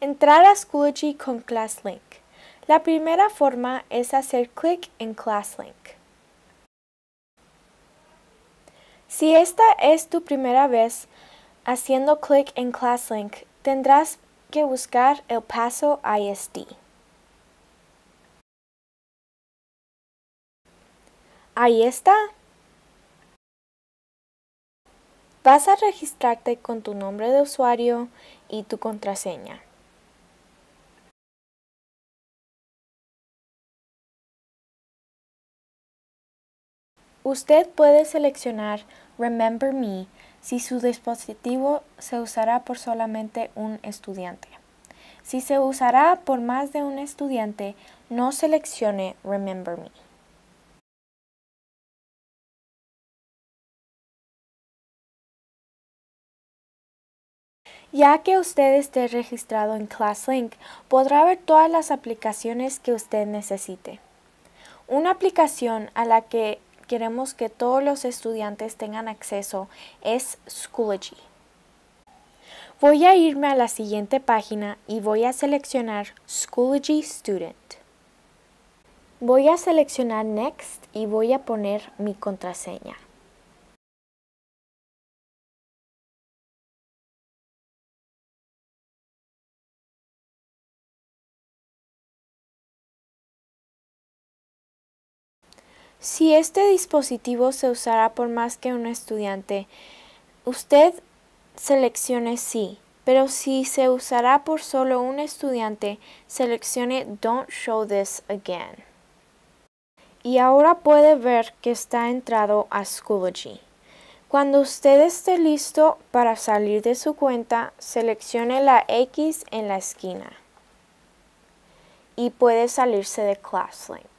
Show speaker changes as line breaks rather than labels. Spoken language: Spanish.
Entrar a Schoology con ClassLink. La primera forma es hacer clic en ClassLink. Si esta es tu primera vez haciendo clic en ClassLink, tendrás que buscar el paso ISD.
Ahí está. Vas a registrarte con tu nombre de usuario y tu contraseña.
Usted puede seleccionar Remember Me si su dispositivo se usará por solamente un estudiante. Si se usará por más de un estudiante, no seleccione
Remember Me. Ya que usted esté
registrado en ClassLink, podrá ver todas las aplicaciones que usted necesite. Una aplicación a la que queremos que todos los estudiantes tengan acceso es Schoology. Voy a irme a la siguiente página y voy a seleccionar Schoology Student. Voy a seleccionar Next y voy a poner mi contraseña. Si este dispositivo se usará por más que un estudiante, usted seleccione sí, pero si se usará por solo un estudiante, seleccione Don't Show This Again. Y ahora puede ver que está entrado a Schoology. Cuando usted esté listo para salir de su cuenta, seleccione la X en la esquina y puede salirse de ClassLink.